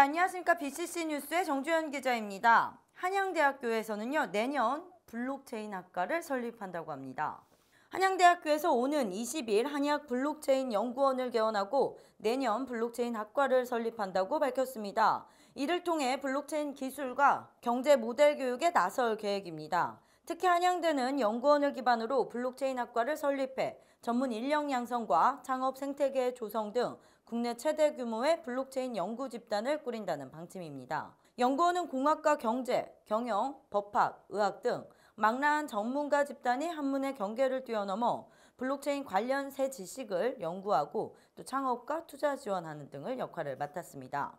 안녕하십니까. BCC 뉴스의 정주현 기자입니다. 한양대학교에서는요, 내년 블록체인 학과를 설립한다고 합니다. 한양대학교에서 오는 20일 한약 블록체인 연구원을 개원하고 내년 블록체인 학과를 설립한다고 밝혔습니다. 이를 통해 블록체인 기술과 경제 모델 교육에 나설 계획입니다. 특히 한양대는 연구원을 기반으로 블록체인 학과를 설립해 전문 인력 양성과 창업 생태계 조성 등 국내 최대 규모의 블록체인 연구 집단을 꾸린다는 방침입니다. 연구원은 공학과 경제, 경영, 법학, 의학 등 망라한 전문가 집단이 한문의 경계를 뛰어넘어 블록체인 관련 새 지식을 연구하고 또 창업과 투자 지원하는 등을 역할을 맡았습니다.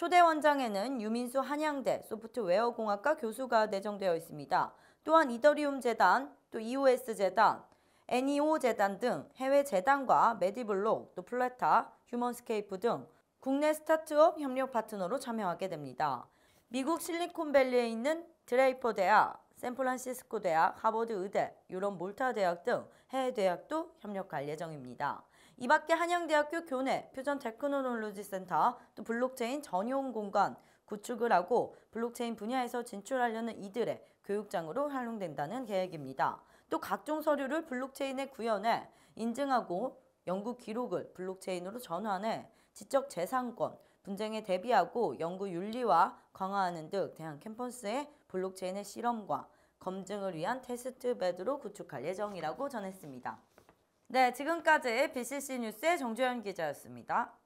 초대 원장에는 유민수 한양대 소프트웨어공학과 교수가 내정되어 있습니다. 또한 이더리움 재단, 또 EOS 재단, NEO 재단 등 해외 재단과 메디블록, 또플래타 휴먼스케이프 등 국내 스타트업 협력 파트너로 참여하게 됩니다. 미국 실리콘밸리에 있는 드레이퍼 대학, 샌프란시스코 대학, 하버드 의대, 유럽 몰타 대학 등 해외 대학도 협력할 예정입니다. 이 밖에 한양대학교 교내 표준 테크놀로지 센터 또 블록체인 전용 공간 구축을 하고 블록체인 분야에서 진출하려는 이들의 교육장으로 활용된다는 계획입니다. 또 각종 서류를 블록체인에 구현해 인증하고 연구 기록을 블록체인으로 전환해 지적 재산권, 분쟁에 대비하고 연구 윤리와 강화하는 등 대한 캠퍼스의 블록체인의 실험과 검증을 위한 테스트베드로 구축할 예정이라고 전했습니다. 네, 지금까지 BCC 뉴스의 정주현 기자였습니다.